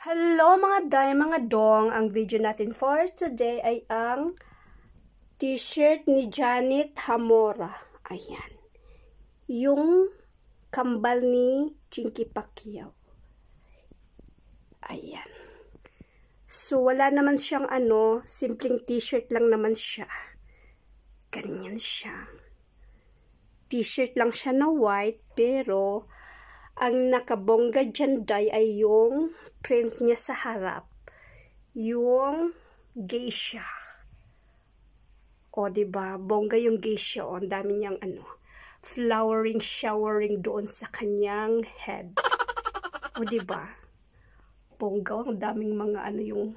Hello mga day, mga dong! Ang video natin for today ay ang t-shirt ni Janet Hamora. Ayan. Yung kambal ni Chinky Pacquiao. Ayan. So, wala naman siyang ano, simpleng t-shirt lang naman siya. Ganyan siya. T-shirt lang siya na white, pero ang nakabongga dyan day ay yung print niya sa harap. Yung geisha. O, ba diba? Bongga yung geisha. O, ang dami niyang ano, flowering, showering doon sa kanyang head. O, ba diba? Bongga. Ang daming mga ano yung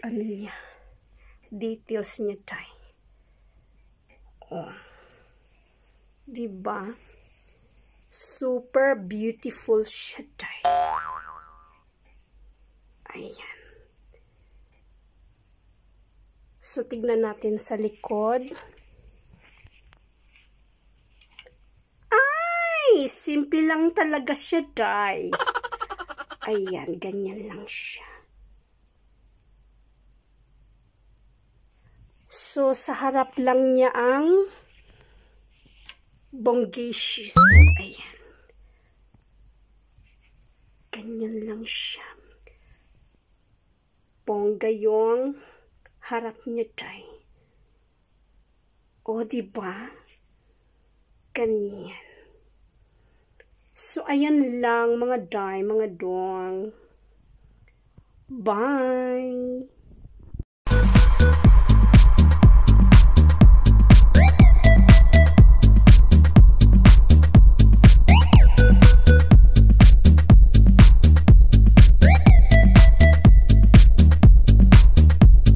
ano niya. Details niya tayo. O. Diba? Diba? Super beautiful shadai. Ayan. So, tignan natin sa likod. Ay! Simple lang talaga siya, Day. Ayan, ganyan lang siya. So, sa harap lang niya ang bonggishis. Ayan. Ganyan lang siya. Bongga yung harap niya tay. O, diba? Ganyan. So, ayan lang mga day, mga dong. Bye!